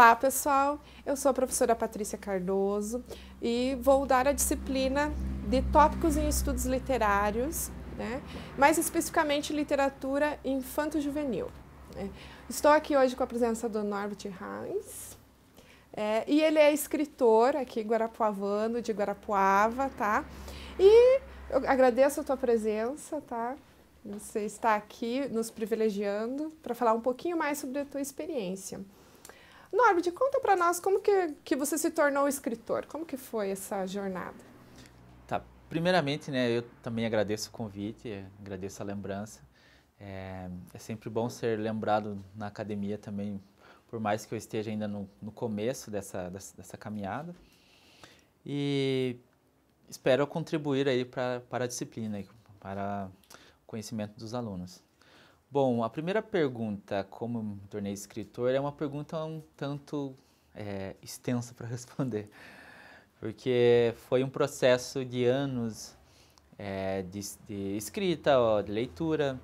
Olá, pessoal. Eu sou a professora Patrícia Cardoso e vou dar a disciplina de tópicos em estudos literários, né? mais especificamente literatura infanto-juvenil. Né? Estou aqui hoje com a presença do Norbert Reis. É, e ele é escritor aqui guarapuavano, de Guarapuava, tá? E eu agradeço a tua presença, tá? Você está aqui nos privilegiando para falar um pouquinho mais sobre a tua experiência. Norbert, conta para nós como que, que você se tornou escritor, como que foi essa jornada? Tá, primeiramente, né, eu também agradeço o convite, agradeço a lembrança. É, é sempre bom ser lembrado na academia também, por mais que eu esteja ainda no, no começo dessa, dessa, dessa caminhada. E espero contribuir aí pra, para a disciplina, para o conhecimento dos alunos. Bom, a primeira pergunta, como eu me tornei escritor, é uma pergunta um tanto é, extensa para responder, porque foi um processo de anos é, de, de, escrita, ó, de leitura.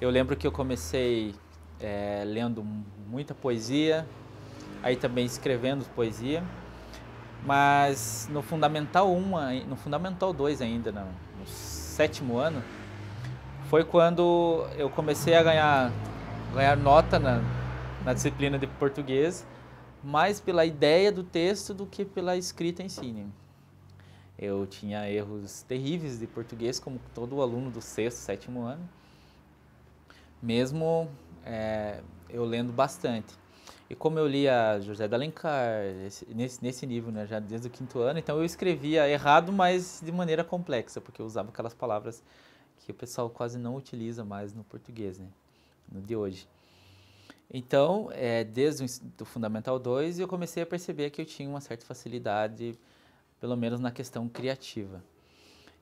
Eu lembro que eu comecei é, lendo muita poesia, aí também escrevendo poesia, mas no Fundamental 1, no Fundamental 2 ainda, no, no sétimo ano, foi quando eu comecei a ganhar, ganhar nota na, na disciplina de português, mais pela ideia do texto do que pela escrita em si. Né? Eu tinha erros terríveis de português, como todo aluno do sexto, sétimo ano. Mesmo é, eu lendo bastante. E como eu lia José de Alencar, esse, nesse, nesse nível, né, já desde o quinto ano, então eu escrevia errado, mas de maneira complexa, porque eu usava aquelas palavras que o pessoal quase não utiliza mais no português, né? No de hoje. Então, é, desde o Fundamental 2, eu comecei a perceber que eu tinha uma certa facilidade, pelo menos na questão criativa.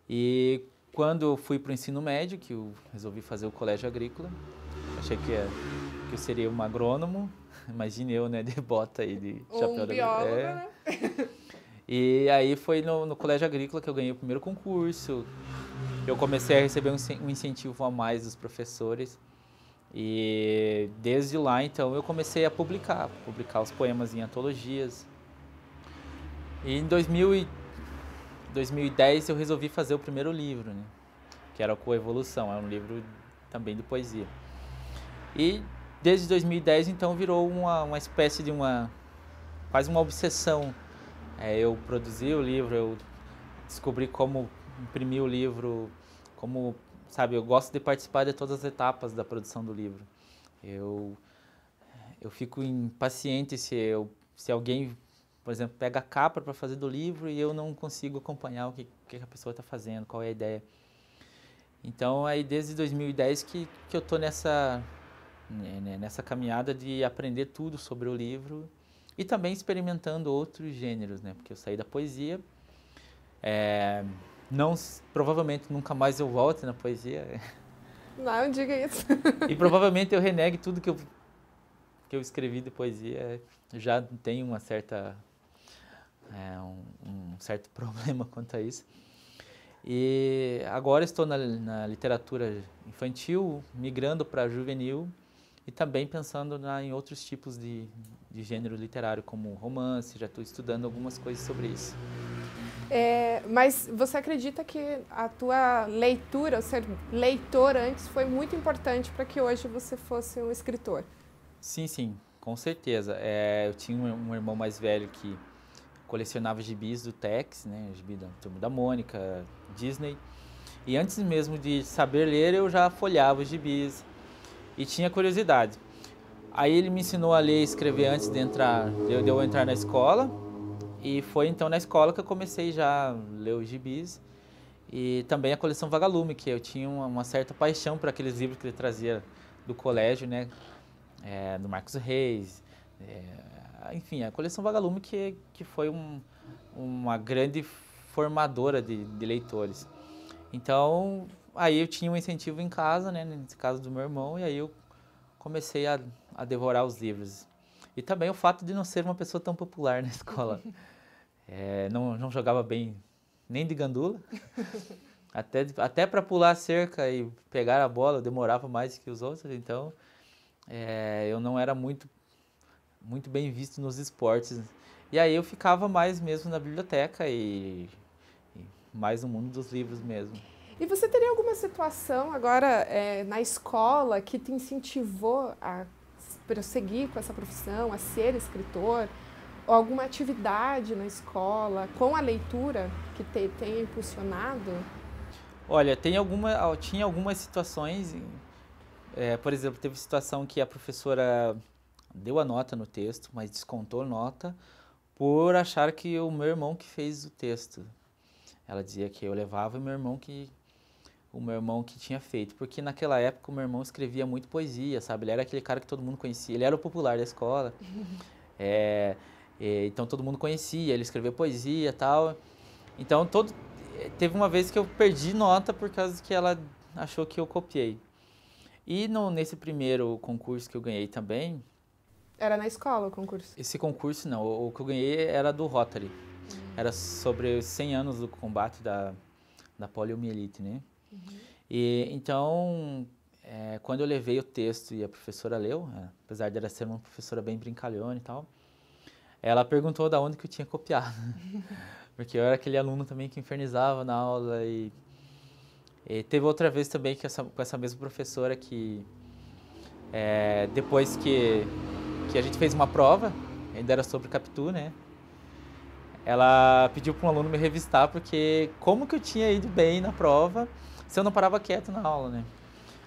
E quando eu fui para o ensino médio, que eu resolvi fazer o colégio agrícola, achei que, é, que eu seria um agrônomo, imagine eu, né, de bota e de chapéu um da biólogo, é. né? E aí foi no, no colégio agrícola que eu ganhei o primeiro concurso, eu comecei a receber um incentivo a mais dos professores. E desde lá, então, eu comecei a publicar, publicar os poemas em antologias. E em 2010 eu resolvi fazer o primeiro livro, né? que era Coevolução, é um livro também de poesia. E desde 2010, então, virou uma, uma espécie de uma... quase uma obsessão. É, eu produzi o livro, eu descobri como imprimir o livro, como, sabe, eu gosto de participar de todas as etapas da produção do livro. Eu eu fico impaciente se eu se alguém, por exemplo, pega a capa para fazer do livro e eu não consigo acompanhar o que, que a pessoa está fazendo, qual é a ideia. Então, é aí desde 2010 que, que eu estou nessa, né, né, nessa caminhada de aprender tudo sobre o livro e também experimentando outros gêneros, né? Porque eu saí da poesia, é, não provavelmente nunca mais eu volte na poesia. Não, diga isso. e provavelmente eu renegue tudo que eu que eu escrevi de poesia. Já tenho uma certa é, um, um, certo problema quanto a isso. E agora estou na, na literatura infantil, migrando para juvenil e também pensando na, em outros tipos de, de gênero literário, como romance. Já estou estudando algumas coisas sobre isso. É, mas você acredita que a tua leitura, ser leitor antes, foi muito importante para que hoje você fosse um escritor? Sim, sim, com certeza. É, eu tinha um, irmão mais velho que colecionava gibis do Tex, né, gibi da Turma da Mônica, Disney. E antes mesmo de saber ler, eu já folhava os gibis e tinha curiosidade. Aí ele me ensinou a ler e escrever antes de, entrar, de eu entrar na escola e foi então na escola que eu comecei já a ler os gibis e também a coleção Vagalume, que eu tinha uma, uma certa paixão por aqueles livros que ele trazia do colégio, né? É, do Marcos Reis, é, enfim, a coleção Vagalume que, que foi um, uma grande formadora de, de leitores. Então, aí eu tinha um incentivo em casa, né? Nesse caso do meu irmão, e aí eu comecei a, a devorar os livros. E também o fato de não ser uma pessoa tão popular na escola. É, não, não jogava bem nem de gandula. Até, até para pular a cerca e pegar a bola, eu demorava mais que os outros. Então, é, eu não era muito, muito bem visto nos esportes. E aí eu ficava mais mesmo na biblioteca e, e mais no mundo dos livros mesmo. E você teria alguma situação agora é, na escola que te incentivou a prosseguir com essa profissão, a ser escritor, alguma atividade na escola, com a leitura que te, tenha impulsionado? Olha, tem alguma, tinha algumas situações, é, por exemplo, teve situação que a professora deu a nota no texto, mas descontou nota por achar que o meu irmão que fez o texto. Ela dizia que eu levava e meu irmão que, o meu irmão que tinha feito, porque naquela época o meu irmão escrevia muito poesia, sabe? Ele era aquele cara que todo mundo conhecia, ele era o popular da escola, é, é, então todo mundo conhecia, ele escrevia poesia tal. Então todo, é, teve uma vez que eu perdi nota por causa que ela achou que eu copiei. E no, nesse primeiro concurso que eu ganhei também. Era na escola o concurso? Esse concurso não, o, o que eu ganhei era do Rotary. Hum. Era sobre os 100 anos do combate da, da poliomielite, né? Uhum. E, então, é, quando eu levei o texto e a professora leu, é, apesar de ela ser uma professora bem brincalhona e tal, ela perguntou da onde que eu tinha copiado. Porque eu era aquele aluno também que infernizava na aula e, e teve outra vez também que essa, com essa mesma professora que é, depois que, que a gente fez uma prova, ainda era sobre Capitu, né? Ela pediu para um aluno me revistar porque como que eu tinha ido bem na prova se eu não parava quieto na aula, né?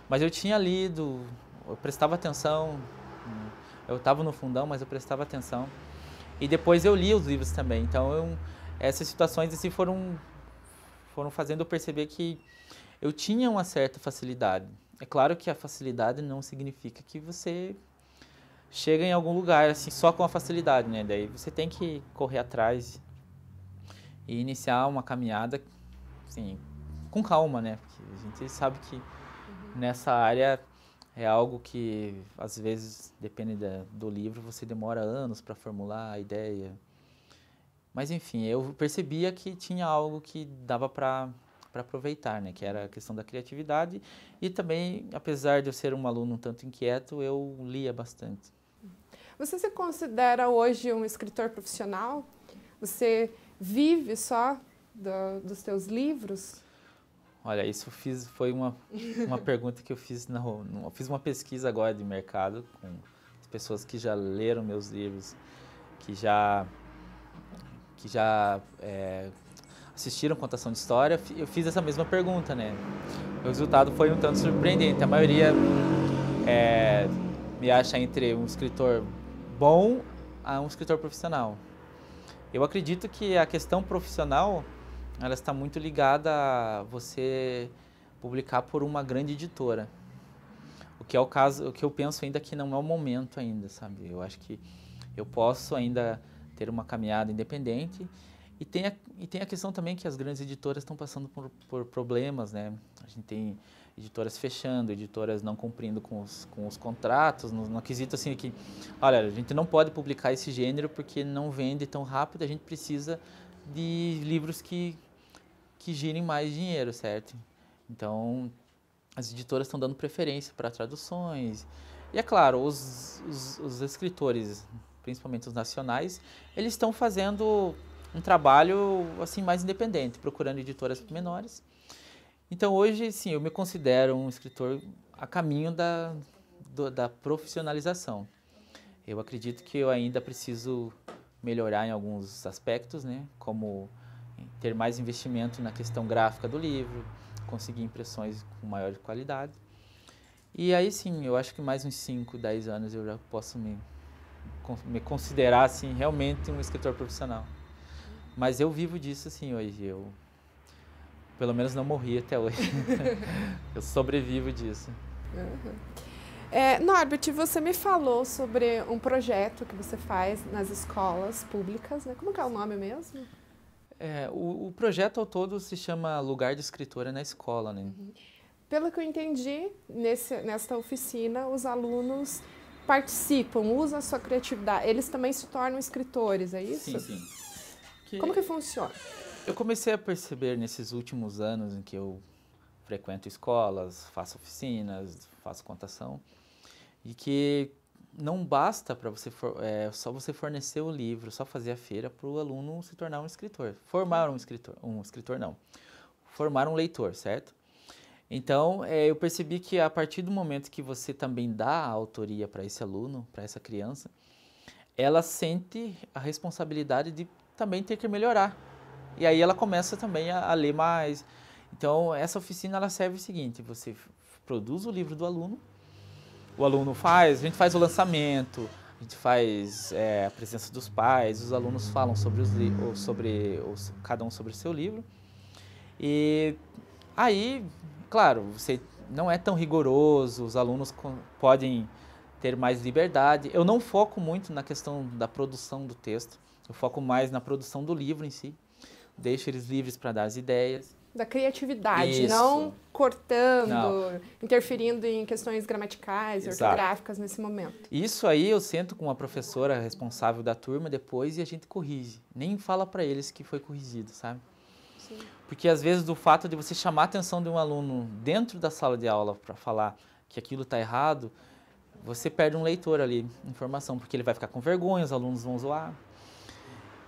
Mas eu tinha lido, eu prestava atenção, né? eu estava no fundão, mas eu prestava atenção. E depois eu li os livros também. Então, eu, essas situações assim foram foram fazendo eu perceber que eu tinha uma certa facilidade. É claro que a facilidade não significa que você chega em algum lugar assim só com a facilidade, né? Daí você tem que correr atrás e iniciar uma caminhada, assim, com calma, né? Porque a gente sabe que uhum. nessa área é algo que, às vezes, depende da, do livro, você demora anos para formular a ideia. Mas, enfim, eu percebia que tinha algo que dava para para aproveitar, né? Que era a questão da criatividade e também, apesar de eu ser um aluno um tanto inquieto, eu lia bastante. Você se considera hoje um escritor profissional? Você vive só do, dos seus livros? Olha, isso fiz, foi uma, uma pergunta que eu fiz, na, eu fiz uma pesquisa agora de mercado com as pessoas que já leram meus livros, que já, que já é, assistiram contação de história. Eu fiz essa mesma pergunta, né? O resultado foi um tanto surpreendente. A maioria é, me acha entre um escritor bom a um escritor profissional. Eu acredito que a questão profissional ela está muito ligada a você publicar por uma grande editora. O que é o caso, o que eu penso ainda que não é o momento ainda, sabe? Eu acho que eu posso ainda ter uma caminhada independente e tem a, e tem a questão também que as grandes editoras estão passando por, por problemas, né? A gente tem editoras fechando, editoras não cumprindo com os, com os contratos, no, no quesito assim que, olha, a gente não pode publicar esse gênero porque não vende tão rápido, a gente precisa de livros que, que girem mais dinheiro, certo? Então, as editoras estão dando preferência para traduções. E é claro, os, os, os escritores, principalmente os nacionais, eles estão fazendo um trabalho assim mais independente, procurando editoras menores. Então hoje, sim, eu me considero um escritor a caminho da, do, da profissionalização. Eu acredito que eu ainda preciso melhorar em alguns aspectos, né? Como ter mais investimento na questão gráfica do livro, conseguir impressões com maior qualidade. E aí sim, eu acho que mais uns 5, 10 anos eu já posso me, me considerar assim, realmente um escritor profissional. Mas eu vivo disso assim hoje, eu pelo menos não morri até hoje. eu sobrevivo disso. Uhum. É, Norbert, você me falou sobre um projeto que você faz nas escolas públicas, né? Como é o nome mesmo? É, o, o, projeto ao todo se chama Lugar de Escritora na Escola, né? Uhum. Pelo que eu entendi, nesse, nesta oficina, os alunos participam, usam a sua criatividade. Eles também se tornam escritores, é isso? Sim, sim. Que... Como que funciona? Eu comecei a perceber nesses últimos anos em que eu frequento escolas, faço oficinas, faço contação, e que não basta para você for, é, só você fornecer o livro, só fazer a feira para o aluno se tornar um escritor, formar um escritor, um escritor não, formar um leitor, certo? Então é, eu percebi que a partir do momento que você também dá a autoria para esse aluno, para essa criança, ela sente a responsabilidade de também ter que melhorar. E aí ela começa também a, a ler mais. Então essa oficina ela serve o seguinte: você produz o livro do aluno o aluno faz, a gente faz o lançamento, a gente faz é, a presença dos pais, os alunos falam sobre, os sobre cada um sobre o seu livro. E aí, claro, você não é tão rigoroso, os alunos podem ter mais liberdade. Eu não foco muito na questão da produção do texto, eu foco mais na produção do livro em si. Deixo eles livres para dar as ideias da criatividade, Isso. não cortando, não. interferindo em questões gramaticais, Exato. ortográficas nesse momento. Isso aí eu sento com a professora responsável da turma depois e a gente corrige. Nem fala para eles que foi corrigido, sabe? Sim. Porque às vezes do fato de você chamar a atenção de um aluno dentro da sala de aula para falar que aquilo está errado, você perde um leitor ali, informação, porque ele vai ficar com vergonha, os alunos vão zoar.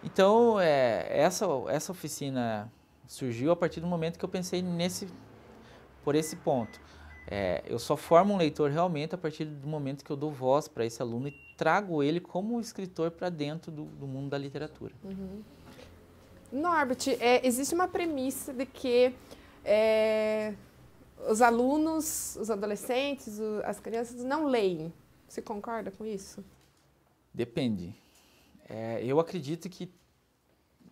Então, é, essa, essa oficina surgiu a partir do momento que eu pensei nesse, por esse ponto. É, eu só formo um leitor realmente a partir do momento que eu dou voz para esse aluno e trago ele como escritor para dentro do, do, mundo da literatura. Uhum. Norbert, é, existe uma premissa de que é, os alunos, os adolescentes, o, as crianças não leem. Você concorda com isso? Depende. É, eu acredito que,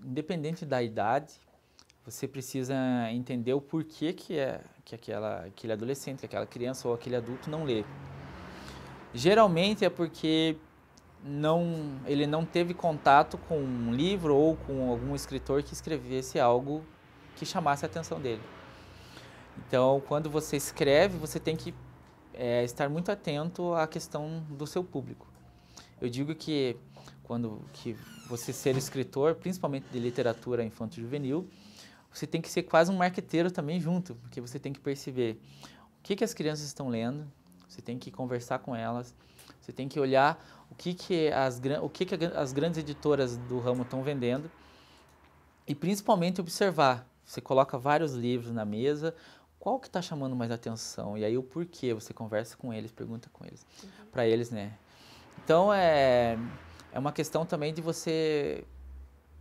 independente da idade, você precisa entender o porquê que é que aquela, aquele adolescente, que aquela criança ou aquele adulto não lê. Geralmente é porque não, ele não teve contato com um livro ou com algum escritor que escrevesse algo que chamasse a atenção dele. Então, quando você escreve, você tem que é, estar muito atento à questão do seu público. Eu digo que quando que você ser escritor, principalmente de literatura infantil-juvenil, você tem que ser quase um marqueteiro também junto, porque você tem que perceber o que, que as crianças estão lendo, você tem que conversar com elas, você tem que olhar o que, que, as, o que, que as grandes editoras do ramo estão vendendo e principalmente observar. Você coloca vários livros na mesa, qual que está chamando mais atenção? E aí o porquê, você conversa com eles, pergunta com eles, uhum. para eles, né? Então é, é uma questão também de você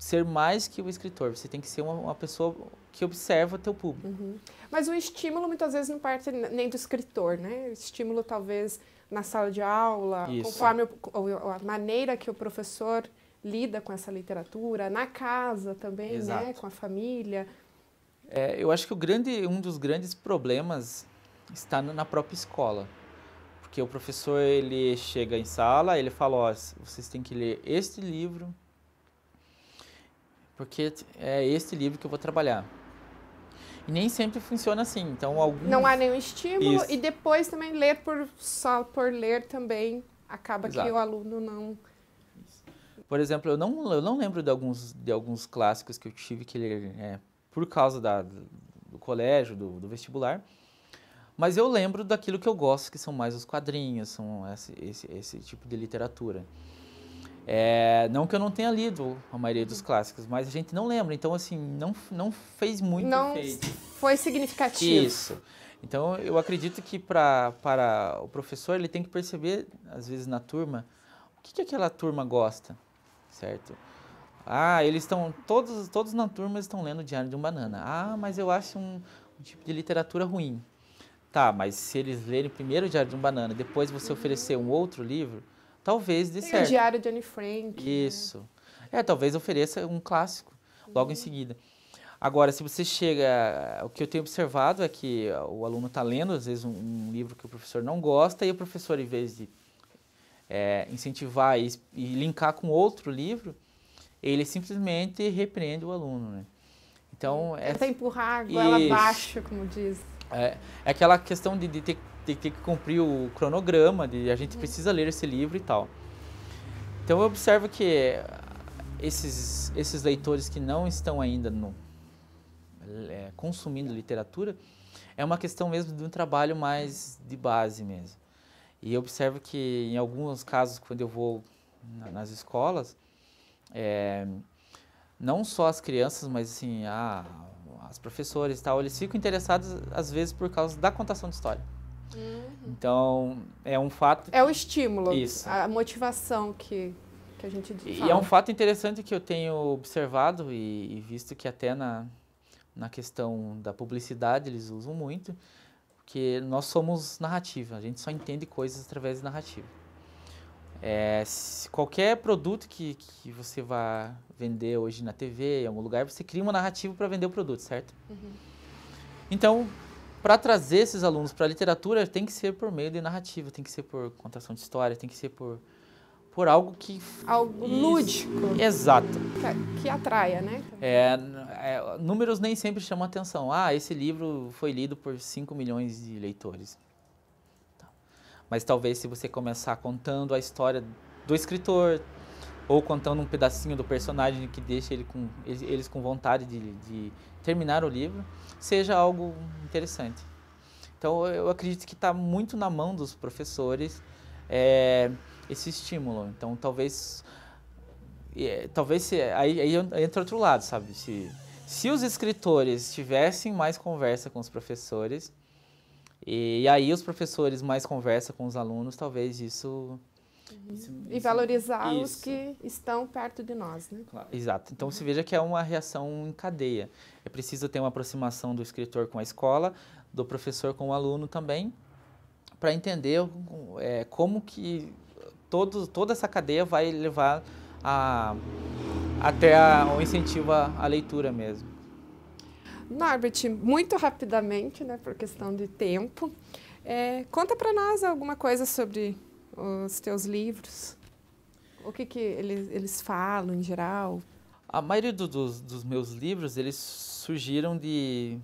ser mais que o escritor, você tem que ser uma, uma pessoa que observa teu público. Uhum. Mas o estímulo muitas vezes não parte nem do escritor, né? O estímulo talvez na sala de aula, Isso. conforme o, a maneira que o professor lida com essa literatura, na casa também, né? Exato. né? Com a família. É, eu acho que o grande, um dos grandes problemas está na própria escola. Porque o professor, ele chega em sala, ele fala, ó, oh, vocês têm que ler este livro, porque é este livro que eu vou trabalhar. E nem sempre funciona assim, então alguns... Não há nenhum estímulo Isso. e depois também ler por só por ler também acaba Exato. que o aluno não... Por exemplo, eu não, eu não lembro de alguns, de alguns clássicos que eu tive que ler é, por causa da, do colégio, do, do vestibular, mas eu lembro daquilo que eu gosto, que são mais os quadrinhos, são esse, esse, esse tipo de literatura. É, não que eu não tenha lido a maioria dos clássicos, mas a gente não lembra. Então, assim, não, não fez muito Não efeito. foi significativo. Isso. Então, eu acredito que pra, para o professor, ele tem que perceber, às vezes, na turma, o que, que aquela turma gosta, certo? Ah, eles estão, todos, todos na turma estão lendo Diário de um Banana. Ah, mas eu acho um, um tipo de literatura ruim. Tá, mas se eles lerem primeiro o Diário de um Banana, depois você uhum. oferecer um outro livro, Talvez dê Tem certo. O Diário de Anne Frank. Né? Isso. Né? É, talvez ofereça um clássico logo uhum. em seguida. Agora, se você chega, o que eu tenho observado é que ah, o aluno está lendo, às vezes, um, um, livro que o professor não gosta, e o professor, em vez de é, incentivar e, e, linkar com outro livro, ele simplesmente repreende o aluno, né? Então, hum. é... Tenta empurrar a goela abaixo, como diz. É, é aquela questão de, de ter tem, tem, que cumprir o cronograma, de, a gente uhum. precisa ler esse livro e tal. Então eu observo que esses, esses leitores que não estão ainda no, é, consumindo literatura, é uma questão mesmo de um trabalho mais de base mesmo. E eu observo que em alguns casos, quando eu vou na, nas escolas, é, não só as crianças, mas assim, a, as professores e tal, eles ficam interessados às vezes por causa da contação de história. Uhum. Então, é um fato. É o estímulo, Isso. a motivação que, que a gente E é um fato interessante que eu tenho observado e, e visto que até na, na questão da publicidade eles usam muito, que nós somos narrativa, a gente só entende coisas através de narrativa. É, qualquer produto que, que você vá vender hoje na TV, em algum lugar, você cria uma narrativa para vender o produto, certo? Uhum. Então, para trazer esses alunos para a literatura tem que ser por meio de narrativa, tem que ser por contação de história, tem que ser por, por algo que... Algo isso. lúdico. Exato. Que, que atraia, né? É, é, números nem sempre chamam atenção. Ah, esse livro foi lido por 5 milhões de leitores. Tá. Mas talvez se você começar contando a história do escritor, ou contando um pedacinho do personagem que deixa ele com, eles com vontade de, de terminar o livro, seja algo interessante. Então eu acredito que está muito na mão dos professores é, esse estímulo. Então talvez é, talvez se, aí, aí entra outro lado, sabe? Se, se os escritores tivessem mais conversa com os professores e, e aí os professores mais conversa com os alunos, talvez isso Uhum. e valorizar isso. os que estão perto de nós, né? Claro, exato. Então, se uhum. veja que é uma reação em cadeia. É preciso ter uma aproximação do escritor com a escola, do professor com o aluno também, para entender é, como que todo, toda essa cadeia vai levar a, até a, o incentivo à, à leitura mesmo. Norbert, muito rapidamente, né, por questão de tempo, é, conta para nós alguma coisa sobre os teus livros? O que, que eles, eles falam em geral? A maioria do, dos, dos meus livros, eles surgiram de,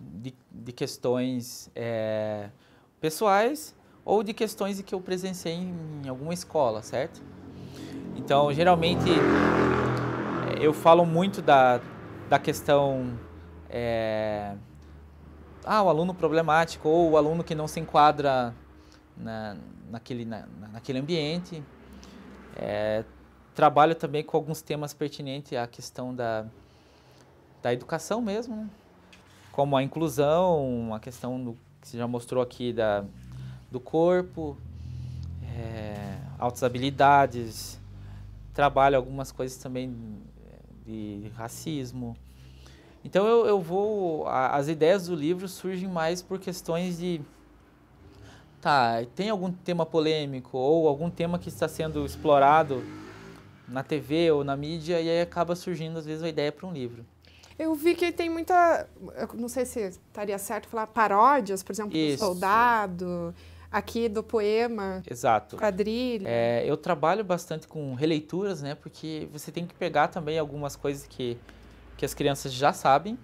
de, de questões é, pessoais ou de questões que eu presenciei em, alguma escola, certo? Então, geralmente, eu falo muito da, da questão... É, ah, o aluno problemático ou o aluno que não se enquadra na, naquele, na, naquele ambiente. É, trabalho também com alguns temas pertinentes à questão da, da educação mesmo, né? como a inclusão, a questão do, que você já mostrou aqui da, do corpo, é, altas habilidades, trabalho algumas coisas também é, de racismo. Então eu, eu vou. A, as ideias do livro surgem mais por questões de tá, tem algum tema polêmico ou algum tema que está sendo explorado na TV ou na mídia e aí acaba surgindo às vezes a ideia para um livro. Eu vi que tem muita, não sei se estaria certo falar paródias, por exemplo, Isso. do soldado, aqui do poema, Exato. quadrilha. É, eu trabalho bastante com releituras, né, porque você tem que pegar também algumas coisas que que as crianças já sabem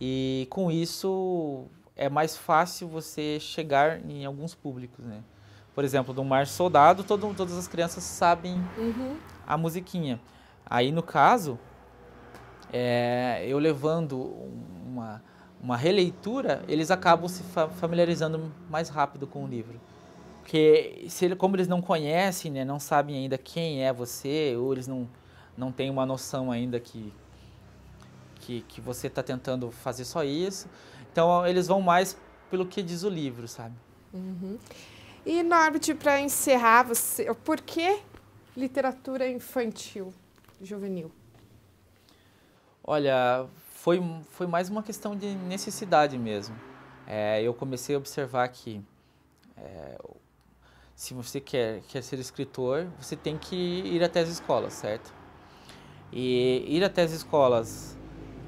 e com isso é mais fácil você chegar em alguns públicos, né? Por exemplo, do Mar Soldado, todo, todas as crianças sabem uhum. a musiquinha. Aí, no caso, é, eu levando uma, uma releitura, eles acabam se fa familiarizando mais rápido com o livro. Porque, se ele, como eles não conhecem, né, não sabem ainda quem é você, ou eles não, não têm uma noção ainda que, que, que você está tentando fazer só isso, então eles vão mais pelo que diz o livro, sabe? Uhum. E Norbit, para encerrar, você, por que literatura infantil, juvenil? Olha, foi, foi mais uma questão de necessidade mesmo. É, eu comecei a observar que é, se você quer, quer ser escritor, você tem que ir até as escolas, certo? E ir até as escolas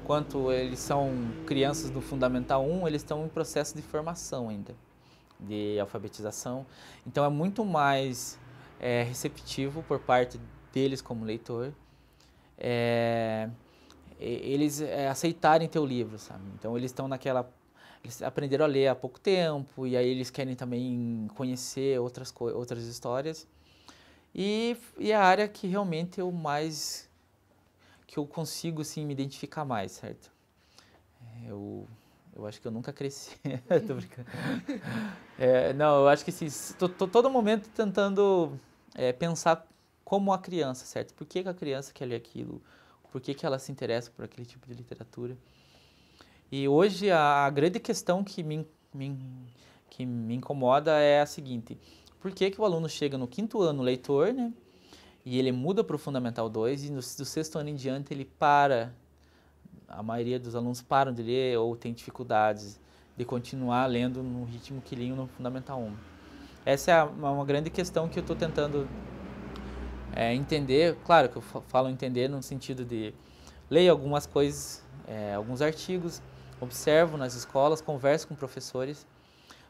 enquanto eles são crianças do Fundamental 1, eles estão em processo de formação ainda, de alfabetização. Então é muito mais é, receptivo por parte deles como leitor. É, eles é, aceitarem teu livro, sabe? Então eles estão naquela eles aprenderam a ler há pouco tempo e aí eles querem também conhecer outras outras histórias. E, e a área que realmente eu mais que eu consigo assim me identificar mais, certo? É, eu eu acho que eu nunca cresci. Tô brincando. É, não, eu acho que sim. Tô, tô todo momento tentando é, pensar como a criança, certo? Por que, que a criança quer ler aquilo? Por que, que ela se interessa por aquele tipo de literatura? E hoje a, grande questão que me, me, que me incomoda é a seguinte: por que, que o aluno chega no quinto ano leitor, né? e ele muda para o Fundamental 2 e no, do sexto ano em diante ele para. A maioria dos alunos param de ler ou tem dificuldades de continuar lendo no ritmo que liam no Fundamental 1. Essa é uma grande questão que eu estou tentando é, entender. Claro que eu falo entender no sentido de leio algumas coisas, é, alguns artigos, observo nas escolas, converso com professores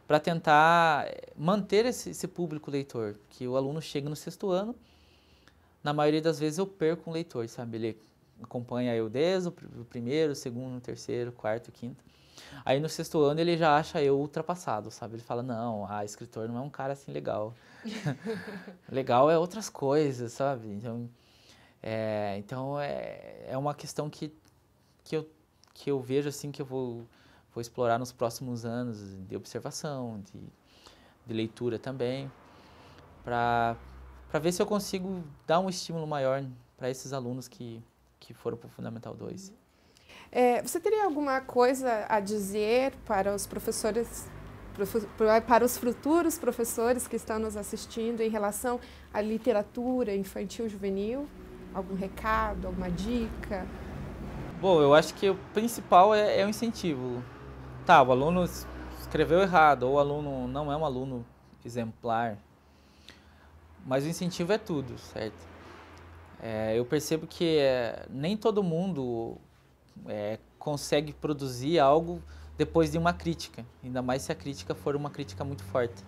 para tentar é, manter esse, esse público leitor, que o aluno chega no sexto ano na maioria das vezes eu perco um leitor, sabe? Ele acompanha eu desde o primeiro, segundo, terceiro, quarto, quinto. Aí no sexto ano ele já acha eu ultrapassado, sabe? Ele fala, não, ah, escritor não é um cara assim legal. legal é outras coisas, sabe? Então, é, então é, é uma questão que, que, eu, que eu vejo assim que eu vou, vou explorar nos próximos anos de observação, de, de leitura também, para para ver se eu consigo dar um estímulo maior para esses alunos que, que foram para o Fundamental 2. É, você teria alguma coisa a dizer para os professores, para os futuros professores que estão nos assistindo em relação à literatura infantil juvenil? Algum recado, alguma dica? Bom, eu acho que o principal é, é o incentivo. Tá, o aluno escreveu errado, ou o aluno não é um aluno exemplar, mas o incentivo é tudo, certo? É, eu percebo que é, nem todo mundo é, consegue produzir algo depois de uma crítica, ainda mais se a crítica for uma crítica muito forte.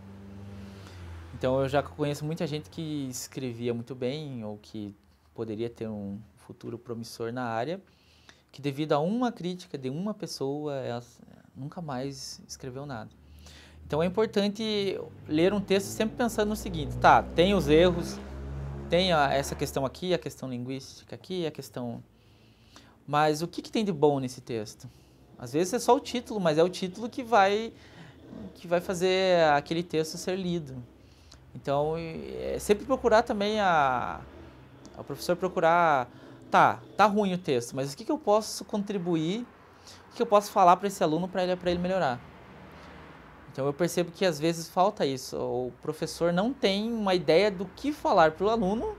Então eu já conheço muita gente que escrevia muito bem ou que poderia ter um futuro promissor na área, que devido a uma crítica de uma pessoa, ela nunca mais escreveu nada. Então é importante ler um texto sempre pensando no seguinte, tá, tem os erros, tem a, essa questão aqui, a questão linguística aqui, a questão... Mas o que, que tem de bom nesse texto? Às vezes é só o título, mas é o título que vai, que vai fazer aquele texto ser lido. Então, é sempre procurar também a, o professor procurar, tá, tá ruim o texto, mas o que, que eu posso contribuir, o que, que eu posso falar para esse aluno para ele, ele melhorar? Então eu percebo que às vezes falta isso. O professor não tem uma ideia do que falar para o aluno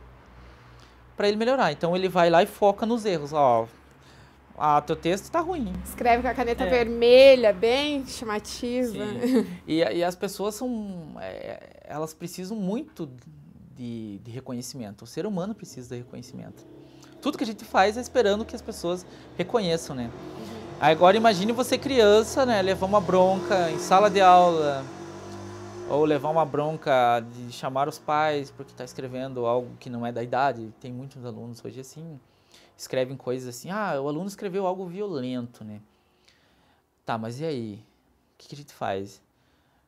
para ele melhorar. Então ele vai lá e foca nos erros. Ó, ah, teu texto está ruim. Escreve com a caneta é. vermelha, bem chamativa. E, e, as pessoas são, é, elas precisam muito de, de reconhecimento. O ser humano precisa de reconhecimento. Tudo que a gente faz é esperando que as pessoas reconheçam, né? Uhum. Agora imagine você criança, né, levar uma bronca em sala de aula, ou levar uma bronca de chamar os pais porque está escrevendo algo que não é da idade. Tem muitos alunos hoje assim, escrevem coisas assim, ah, o aluno escreveu algo violento, né? Tá, mas e aí? O que, que a gente faz?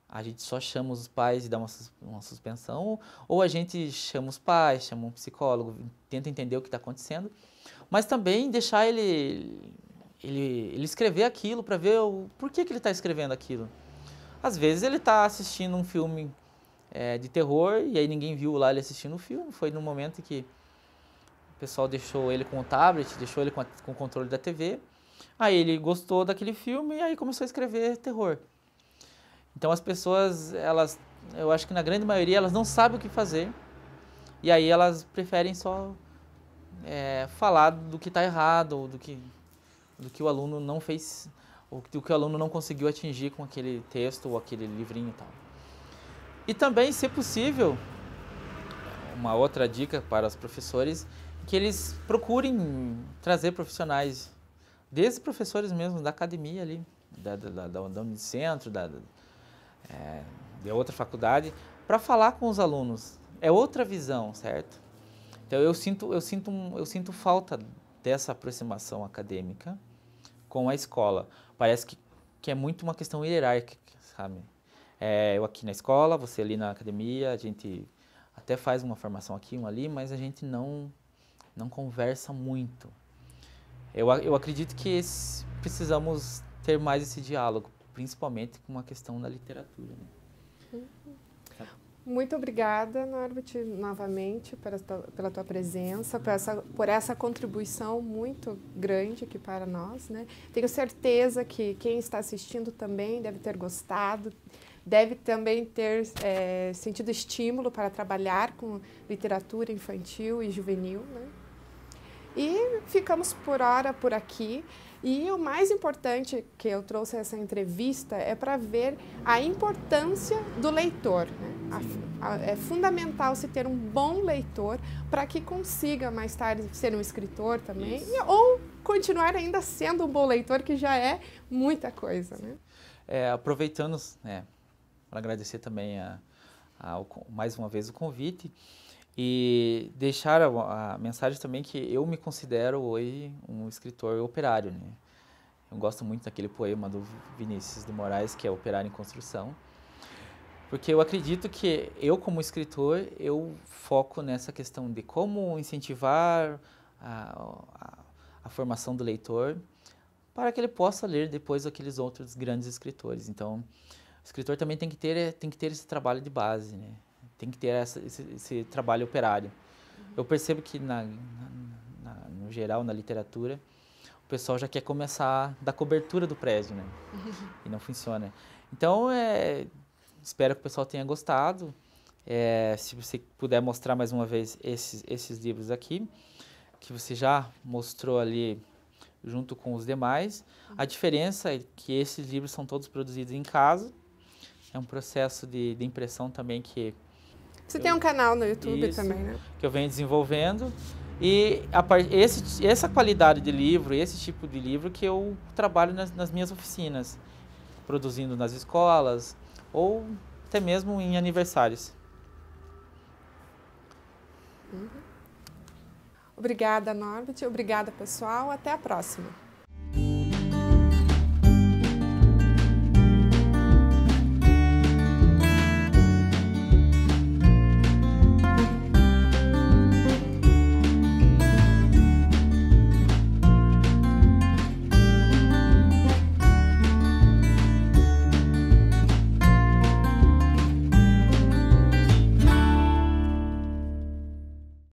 A gente só chama os pais e dá uma, uma suspensão, ou a gente chama os pais, chama um psicólogo, tenta entender o que está acontecendo, mas também deixar ele ele, ele escrever aquilo para ver o, por que, que ele está escrevendo aquilo. Às vezes ele está assistindo um filme é, de terror e aí ninguém viu lá ele assistindo o filme. Foi no momento que o pessoal deixou ele com o tablet, deixou ele com, a, com o controle da TV. Aí ele gostou daquele filme e aí começou a escrever terror. Então as pessoas, elas, eu acho que na grande maioria elas não sabem o que fazer e aí elas preferem só é, falar do que está errado ou do que do que o aluno não fez, do que o aluno não conseguiu atingir com aquele texto ou aquele livrinho e tal. E também, se possível, uma outra dica para os professores, que eles procurem trazer profissionais, desde professores mesmo da academia ali, da, da, da, da Unicentro, da, da é, de outra faculdade, para falar com os alunos. É outra visão, certo? Então eu sinto, eu sinto, eu sinto falta dessa aproximação acadêmica com a escola. Parece que, que é muito uma questão hierárquica, sabe? É, eu aqui na escola, você ali na academia, a gente até faz uma formação aqui, uma ali, mas a gente não, não conversa muito. Eu, eu acredito que esse, precisamos ter mais esse diálogo, principalmente com a questão da literatura. Né? Uhum. Muito obrigada, Norbert, novamente tua, pela tua presença, por essa, por essa contribuição muito grande aqui para nós. Né? Tenho certeza que quem está assistindo também deve ter gostado, deve também ter é, sentido estímulo para trabalhar com literatura infantil e juvenil. Né? E ficamos por hora por aqui. E o mais importante que eu trouxe essa entrevista é para ver a importância do leitor. Né? A, a, é fundamental se ter um bom leitor para que consiga mais tarde ser um escritor também, e, ou continuar ainda sendo um bom leitor, que já é muita coisa. Né? É, aproveitando, né, para agradecer também a, mais uma vez o convite, e deixar a, a, mensagem também que eu me considero hoje um escritor operário, né? Eu gosto muito daquele poema do Vinícius de Moraes que é Operário em Construção, porque eu acredito que eu como escritor eu foco nessa questão de como incentivar a, a, a formação do leitor para que ele possa ler depois aqueles outros grandes escritores. Então, o escritor também tem que ter tem que ter esse trabalho de base, né? tem que ter essa, esse, esse, trabalho operário. Uhum. Eu percebo que, na, na, na, no geral, na literatura, o pessoal já quer começar da cobertura do prédio, né? Uhum. E não funciona. Então, é, espero que o pessoal tenha gostado. É, se você puder mostrar mais uma vez esses, esses livros aqui, que você já mostrou ali junto com os demais. Uhum. A diferença é que esses livros são todos produzidos em casa. É um processo de, de impressão também que você eu, tem um canal no YouTube isso, também, né? Que eu venho desenvolvendo. E a, esse, essa qualidade de livro, esse tipo de livro que eu trabalho nas, nas minhas oficinas, produzindo nas escolas ou até mesmo em aniversários. Uhum. Obrigada, Norbert. Obrigada, pessoal. Até a próxima.